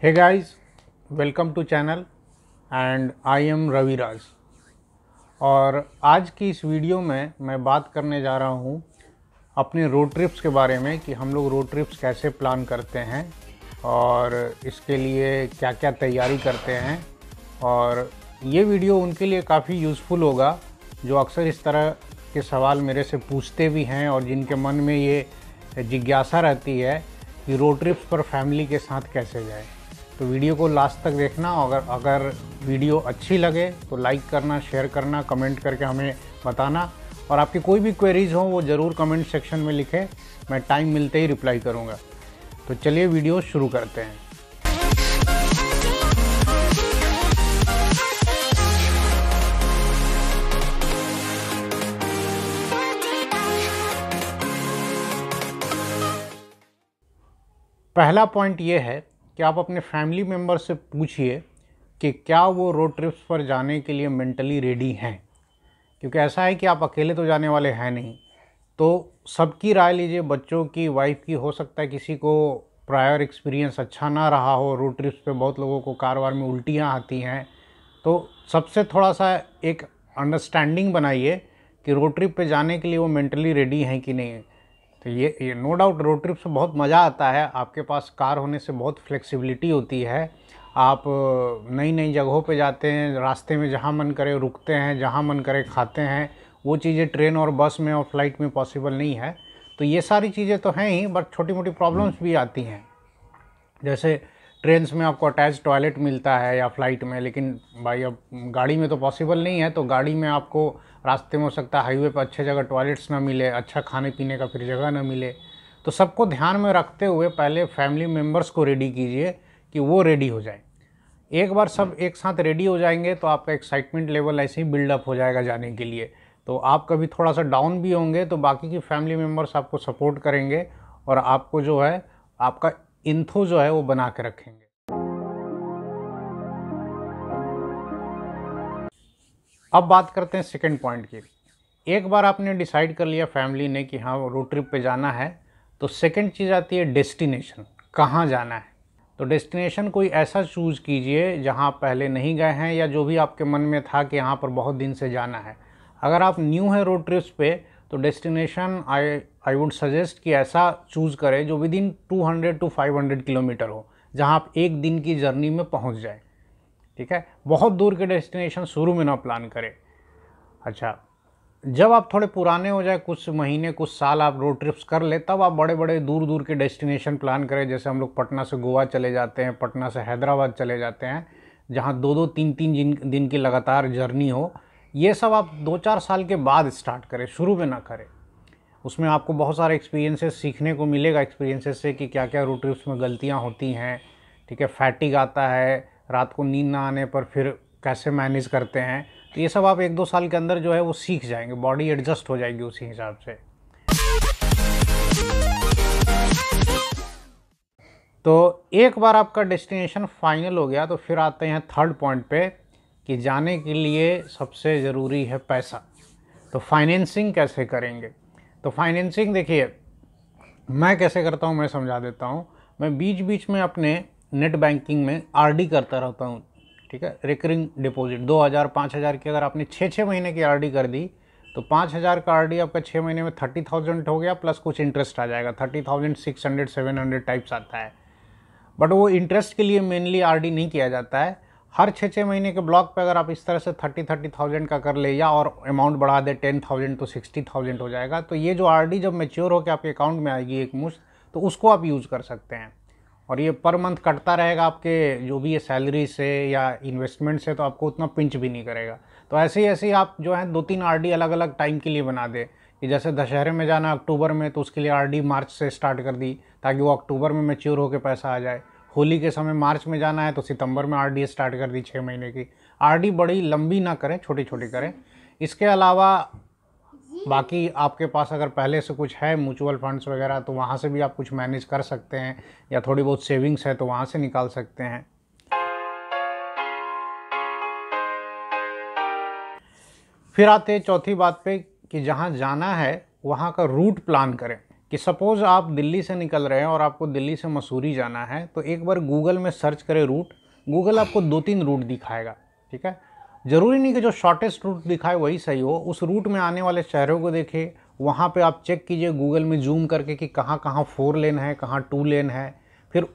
Hey guys, welcome to channel and I am Ravi Raj और आज की इस वीडियो में मैं बात करने जा रहा हूँ अपने रोड ट्रिप्स के बारे में कि हम लोग रोड ट्रिप्स कैसे प्लान करते हैं और इसके लिए क्या क्या तैयारी करते हैं और ये वीडियो उनके लिए काफ़ी यूज़फुल होगा जो अक्सर इस तरह के सवाल मेरे से पूछते भी हैं और जिनके मन में ये जिज्ञासा रहती है कि रोड ट्रिप्स पर फैमिली के साथ कैसे जाए तो वीडियो को लास्ट तक देखना अगर अगर वीडियो अच्छी लगे तो लाइक करना शेयर करना कमेंट करके हमें बताना और आपकी कोई भी क्वेरीज हो वो ज़रूर कमेंट सेक्शन में लिखें मैं टाइम मिलते ही रिप्लाई करूँगा तो चलिए वीडियो शुरू करते हैं पहला पॉइंट ये है कि आप अपने फैमिली मेम्बर से पूछिए कि क्या वो रोड ट्रिप्स पर जाने के लिए मेंटली रेडी हैं क्योंकि ऐसा है कि आप अकेले तो जाने वाले हैं नहीं तो सबकी राय लीजिए बच्चों की वाइफ की हो सकता है किसी को प्रायर एक्सपीरियंस अच्छा ना रहा हो रोड ट्रिप्स पे बहुत लोगों को कारोबार में उल्टियाँ आती हैं तो सबसे थोड़ा सा एक अंडरस्टैंडिंग बनाइए कि रोड ट्रिप पे जाने के लिए वो मेंटली रेडी हैं कि नहीं तो ये, ये नो डाउट रोड ट्रिप से बहुत मज़ा आता है आपके पास कार होने से बहुत फ्लेक्सिबिलिटी होती है आप नई नई जगहों पे जाते हैं रास्ते में जहाँ मन करे रुकते हैं जहाँ मन करे खाते हैं वो चीज़ें ट्रेन और बस में और फ्लाइट में पॉसिबल नहीं है तो ये सारी चीज़ें तो हैं ही बट छोटी मोटी प्रॉब्लम्स हम्म। भी आती हैं जैसे ट्रेन में आपको अटैच टॉयलेट मिलता है या फ्लाइट में लेकिन भाई अब गाड़ी में तो पॉसिबल नहीं है तो गाड़ी में आपको रास्ते में हो सकता है हाईवे पर अच्छे जगह टॉयलेट्स ना मिले अच्छा खाने पीने का फिर जगह ना मिले तो सबको ध्यान में रखते हुए पहले फैमिली मेम्बर्स को रेडी कीजिए कि वो रेडी हो जाए एक बार सब हम्म। एक साथ रेडी हो जाएंगे तो आपका एक्साइटमेंट लेवल ऐसे ही बिल्डअप हो जाएगा जाने के लिए तो आप कभी थोड़ा सा डाउन भी होंगे तो बाकी की फैमिली मेम्बर्स आपको सपोर्ट करेंगे और आपको जो है आपका इंथो जो है वो बना के रखेंगे अब बात करते हैं सेकेंड पॉइंट की एक बार आपने डिसाइड कर लिया फैमिली ने कि हाँ रोड ट्रिप पे जाना है तो सेकंड चीज़ आती है डेस्टिनेशन कहाँ जाना है तो डेस्टिनेशन कोई ऐसा चूज़ कीजिए जहाँ पहले नहीं गए हैं या जो भी आपके मन में था कि यहाँ पर बहुत दिन से जाना है अगर आप न्यू हैं रोड ट्रिप्स पे तो destination I I would suggest कि ऐसा चूज़ करें जो within two hundred to five hundred kilometre हो जहां आप एक दिन की जर्नी में पहुंच जाए ठीक है बहुत दूर के डेस्टिनेशन शुरू में ना प्लान करें अच्छा जब आप थोड़े पुराने हो जाए कुछ महीने कुछ साल आप रोड ट्रिप्स कर ले तब आप बड़े बड़े दूर दूर के डेस्टिनेशन प्लान करें जैसे हम लोग पटना से गोवा चले जाते हैं पटना से हैदराबाद चले जाते हैं जहाँ दो दो तीन तीन दिन की लगातार जर्नी हो ये सब आप दो चार साल के बाद स्टार्ट करें शुरू में ना करें उसमें आपको बहुत सारे एक्सपीरियंसेस सीखने को मिलेगा एक्सपीरियंसेस से कि क्या क्या रोड ट्रिप्स में गलतियाँ होती हैं ठीक है फैटिक आता है रात को नींद ना आने पर फिर कैसे मैनेज करते हैं तो ये सब आप एक दो साल के अंदर जो है वो सीख जाएंगे बॉडी एडजस्ट हो जाएगी उसी हिसाब से तो एक बार आपका डेस्टिनेशन फाइनल हो गया तो फिर आते हैं थर्ड पॉइंट पे कि जाने के लिए सबसे ज़रूरी है पैसा तो फाइनेंसिंग कैसे करेंगे तो फाइनेंसिंग देखिए मैं कैसे करता हूँ मैं समझा देता हूँ मैं बीच बीच में अपने नेट बैंकिंग में आरडी करता रहता हूँ ठीक है रिकरिंग डिपॉजिट दो हज़ार पाँच हज़ार की अगर आपने छः छः महीने की आरडी कर दी तो पाँच हज़ार का आरडी आपका छः महीने में थर्टी थाउजेंड हो गया प्लस कुछ इंटरेस्ट आ जाएगा thirty thousand six hundred seven hundred types आता है बट वो इंटरेस्ट के लिए मेनली आर नहीं किया जाता है हर छः छः महीने के ब्लॉक पे अगर आप इस तरह से थर्टी थर्टी थाउजेंड का कर ले या और अमाउंट बढ़ा दे टेन थाउजेंड टू तो सिक्सटी थाउजेंड हो जाएगा तो ये जो आरडी जब मेच्योर होकर आपके अकाउंट में आएगी एक मुश्त तो उसको आप यूज़ कर सकते हैं और ये पर मंथ कटता रहेगा आपके जो भी ये सैलरी से या इन्वेस्टमेंट से तो आपको उतना पिंच भी नहीं करेगा तो ऐसे ही ऐसे ही आप जो हैं दो तीन आर अलग अलग टाइम के लिए बना दें कि जैसे दशहरे में जाना अक्टूबर में तो उसके लिए आर मार्च से स्टार्ट कर दी ताकि वो अक्टूबर में मेच्योर होकर पैसा आ जाए होली के समय मार्च में जाना है तो सितंबर में आरडी स्टार्ट कर दी छः महीने की आरडी बड़ी लंबी ना करें छोटी छोटी करें इसके अलावा बाकी आपके पास अगर पहले से कुछ है म्यूचुअल फंड्स वगैरह तो वहाँ से भी आप कुछ मैनेज कर सकते हैं या थोड़ी बहुत सेविंग्स है तो वहाँ से निकाल सकते हैं फिर आते हैं चौथी बात पे कि जहाँ जाना है वहाँ का रूट प्लान करें कि सपोज़ आप दिल्ली से निकल रहे हैं और आपको दिल्ली से मसूरी जाना है तो एक बार गूगल में सर्च करें रूट गूगल आपको दो तीन रूट दिखाएगा ठीक है ज़रूरी नहीं कि जो शॉर्टेस्ट रूट दिखाए वही सही हो उस रूट में आने वाले शहरों को देखें वहाँ पे आप चेक कीजिए गूगल में जूम करके कि कहाँ कहाँ फोर लेन है कहाँ टू लेन है फिर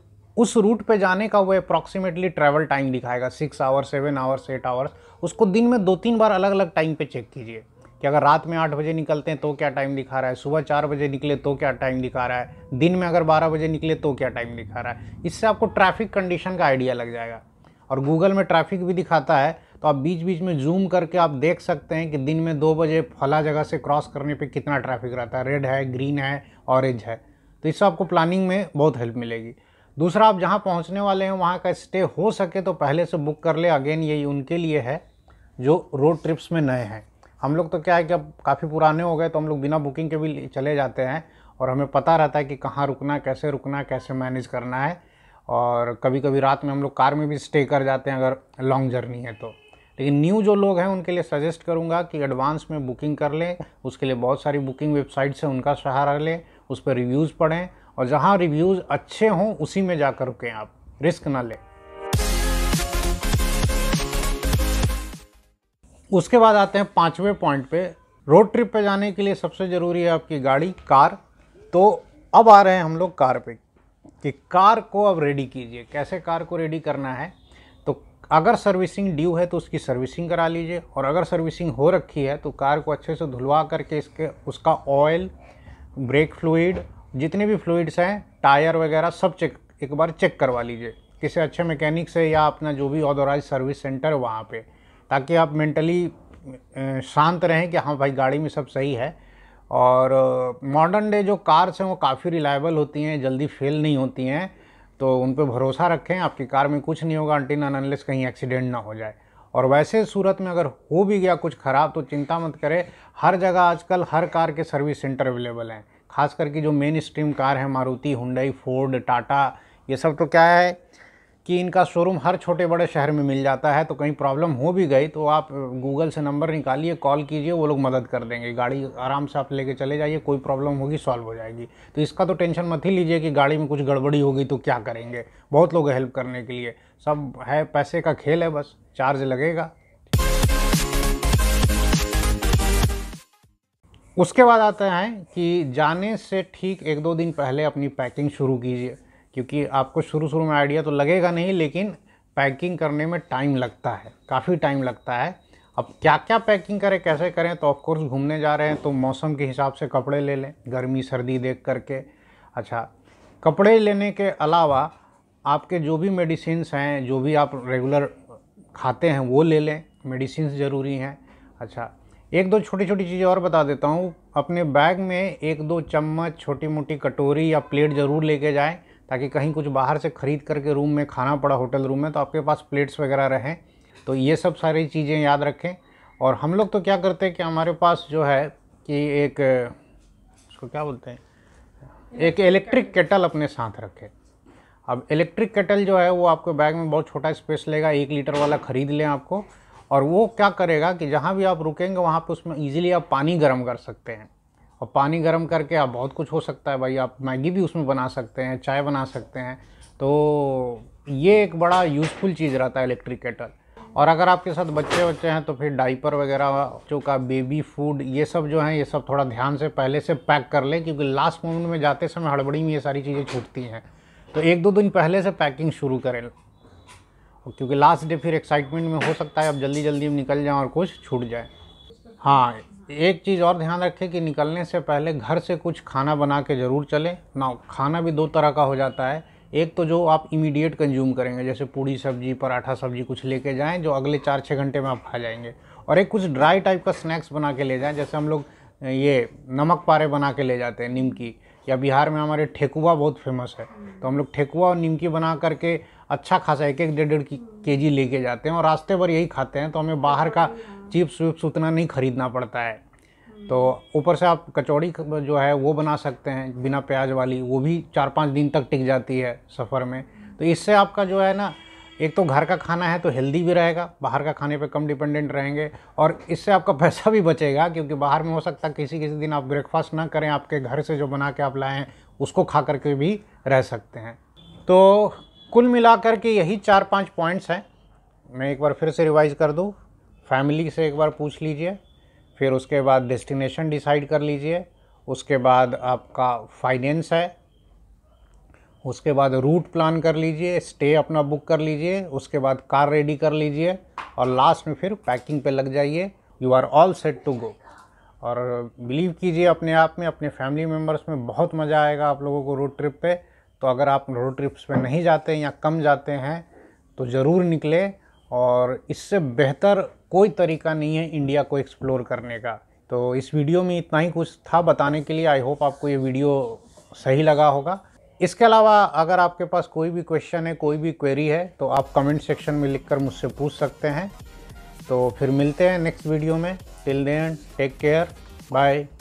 उस रूट पे जाने का वो अप्रॉक्सीमेटली ट्रैवल टाइम दिखाएगा six hours seven hours eight hours उसको दिन में दो तीन बार अलग अलग टाइम पे चेक कीजिए कि अगर रात में आठ बजे निकलते हैं तो क्या टाइम दिखा रहा है सुबह चार बजे निकले तो क्या टाइम दिखा रहा है दिन में अगर बारह बजे निकले तो क्या टाइम दिखा रहा है इससे आपको ट्रैफिक कंडीशन का आइडिया लग जाएगा और गूगल में ट्रैफिक भी दिखाता है तो आप बीच बीच में जूम करके आप देख सकते हैं कि दिन में दो बजे फला जगह से क्रॉस करने पर कितना ट्रैफिक रहता है रेड है ग्रीन है ऑरेंज है तो इससे आपको प्लानिंग में बहुत हेल्प मिलेगी दूसरा आप जहाँ पहुँचने वाले हैं वहाँ का स्टे हो सके तो पहले से बुक कर ले अगेन यही उनके लिए है जो रोड ट्रिप्स में नए हैं हम लोग तो क्या है कि अब काफ़ी पुराने हो गए तो हम लोग बिना बुकिंग के भी चले जाते हैं और हमें पता रहता है कि कहाँ रुकना कैसे रुकना कैसे मैनेज करना है और कभी कभी रात में हम लोग कार में भी स्टे कर जाते हैं अगर लॉन्ग जर्नी है तो लेकिन न्यू जो लोग हैं उनके लिए सजेस्ट करूँगा कि एडवांस में बुकिंग कर लें उसके लिए बहुत सारी बुकिंग वेबसाइट से उनका सहारा लें उस पर रिव्यूज़ पढ़ें और जहाँ रिव्यूज़ अच्छे हों उसी में जाकर रुकें आप रिस्क ना लें उसके बाद आते हैं पाँचवें पॉइंट पे रोड ट्रिप पे जाने के लिए सबसे ज़रूरी है आपकी गाड़ी कार तो अब आ रहे हैं हम लोग कार पे कि कार को अब रेडी कीजिए कैसे कार को रेडी करना है तो अगर सर्विसिंग ड्यू है तो उसकी सर्विसिंग करा लीजिए और अगर सर्विसिंग हो रखी है तो कार को अच्छे से धुलवा करके इसके उसका ऑयल ब्रेक फ्लूड जितने भी फ्लूड्स हैं टायर वगैरह सब चेक एक बार चेक करवा लीजिए किसी अच्छे मैकेनिक से या अपना जो भी ऑथोराइज सर्विस सेंटर वहाँ पर ताकि आप मेंटली शांत रहें कि हाँ भाई गाड़ी में सब सही है और मॉडर्न डे जो कार्स हैं वो काफ़ी रिलायबल होती हैं जल्दी फेल नहीं होती हैं तो उन पर भरोसा रखें आपकी कार में कुछ नहीं होगा नान अनलेस कहीं एक्सीडेंट ना हो जाए और वैसे सूरत में अगर हो भी गया कुछ ख़राब तो चिंता मत करें हर जगह आजकल हर कार के सर्विस सेंटर अवेलेबल हैं खास करके जो मेन स्ट्रीम कार हैं मारुति हुंडई फोर्ड टाटा ये सब तो क्या है कि इनका शोरूम हर छोटे बड़े शहर में मिल जाता है तो कहीं प्रॉब्लम हो भी गई तो आप गूगल से नंबर निकालिए कॉल कीजिए वो लोग मदद कर देंगे गाड़ी आराम से आप लेके चले जाइए कोई प्रॉब्लम होगी सॉल्व हो जाएगी तो इसका तो टेंशन मत ही लीजिए कि गाड़ी में कुछ गड़बड़ी होगी तो क्या करेंगे बहुत लोग हेल्प करने के लिए सब है पैसे का खेल है बस चार्ज लगेगा उसके बाद आते हैं कि जाने से ठीक एक दो दिन पहले अपनी पैकिंग शुरू कीजिए क्योंकि आपको शुरू शुरू में आइडिया तो लगेगा नहीं लेकिन पैकिंग करने में टाइम लगता है काफ़ी टाइम लगता है अब क्या क्या पैकिंग करें कैसे करें तो ऑफकोर्स घूमने जा रहे हैं तो मौसम के हिसाब से कपड़े ले लें गर्मी सर्दी देख करके अच्छा कपड़े लेने के अलावा आपके जो भी मेडिसिन हैं जो भी आप रेगुलर खाते हैं वो ले लें मेडिसिन ज़रूरी हैं अच्छा एक दो छोटी छोटी चीज़ें और बता देता हूँ अपने बैग में एक दो चम्मच छोटी मोटी कटोरी या प्लेट ज़रूर लेके जाएं ताकि कहीं कुछ बाहर से ख़रीद करके रूम में खाना पड़ा होटल रूम में तो आपके पास प्लेट्स वगैरह रहें तो ये सब सारी चीज़ें याद रखें और हम लोग तो क्या करते हैं कि हमारे पास जो है कि एक उसको क्या बोलते हैं एक इलेक्ट्रिक केटल अपने साथ रखें अब इलेक्ट्रिक केटल जो है वो आपके बैग में बहुत छोटा स्पेस लेगा एक लीटर वाला ख़रीद लें आपको और वो क्या करेगा कि जहाँ भी आप रुकेंगे वहाँ पर उसमें ईजिली आप पानी गर्म कर सकते हैं और पानी गर्म करके आप बहुत कुछ हो सकता है भाई आप मैगी भी उसमें बना सकते हैं चाय बना सकते हैं तो ये एक बड़ा यूज़फुल चीज़ रहता है इलेक्ट्रिक केटल और अगर आपके साथ बच्चे बच्चे हैं तो फिर डाइपर वगैरह जो का बेबी फूड ये सब जो है ये सब थोड़ा ध्यान से पहले से पैक कर लें क्योंकि लास्ट मोमेंट में जाते समय हड़बड़ी में ये सारी चीज़ें छूटती हैं तो एक दो दिन पहले से पैकिंग शुरू करें क्योंकि लास्ट डे फिर एक्साइटमेंट में हो सकता है आप जल्दी जल्दी निकल जाएँ और कुछ छूट जाए हाँ एक चीज़ और ध्यान रखें कि निकलने से पहले घर से कुछ खाना बना के ज़रूर चलें ना खाना भी दो तरह का हो जाता है एक तो जो आप इमीडिएट कंज्यूम करेंगे जैसे पूड़ी सब्जी पराठा सब्जी कुछ लेके जाएं जो अगले चार छः घंटे में आप खा जाएंगे और एक कुछ ड्राई टाइप का स्नैक्स बना के ले जाएं जैसे हम लोग ये नमक पारे बना के ले जाते हैं निमकी या बिहार में हमारे ठेकुआ बहुत फेमस है तो हम लोग ठेकुआ और निमकी बना करके अच्छा खासा एक एक डेढ़ डेढ़ के जी लेके जाते हैं और रास्ते भर यही खाते हैं तो हमें बाहर का चिप्स विप्स उतना नहीं खरीदना पड़ता है तो ऊपर से आप कचौड़ी जो है वो बना सकते हैं बिना प्याज वाली वो भी चार पाँच दिन तक टिक जाती है सफ़र में तो इससे आपका जो है ना एक तो घर का खाना है तो हेल्दी भी रहेगा बाहर का खाने पे कम डिपेंडेंट रहेंगे और इससे आपका पैसा भी बचेगा क्योंकि बाहर में हो सकता है किसी किसी दिन आप ब्रेकफास्ट ना करें आपके घर से जो बना के आप लाएँ उसको खा करके भी रह सकते हैं तो कुल मिला के यही चार पाँच पॉइंट्स हैं मैं एक बार फिर से रिवाइज़ कर दूँ फैमिली से एक बार पूछ लीजिए फिर उसके बाद डेस्टिनेशन डिसाइड कर लीजिए उसके बाद आपका फाइनेंस है उसके बाद रूट प्लान कर लीजिए स्टे अपना बुक कर लीजिए उसके बाद कार रेडी कर लीजिए और लास्ट में फिर पैकिंग पे लग जाइए you are all set to go और बिलीव कीजिए अपने आप में अपने फैमिली मेम्बर्स में बहुत मज़ा आएगा आप लोगों को रोड ट्रिप पे तो अगर आप रोड ट्रिप्स पे नहीं जाते या कम जाते हैं तो ज़रूर निकले और इससे बेहतर कोई तरीका नहीं है इंडिया को एक्सप्लोर करने का तो इस वीडियो में इतना ही कुछ था बताने के लिए आई होप आपको ये वीडियो सही लगा होगा इसके अलावा अगर आपके पास कोई भी क्वेश्चन है कोई भी क्वेरी है तो आप कमेंट सेक्शन में लिखकर मुझसे पूछ सकते हैं तो फिर मिलते हैं नेक्स्ट वीडियो में till then take care bye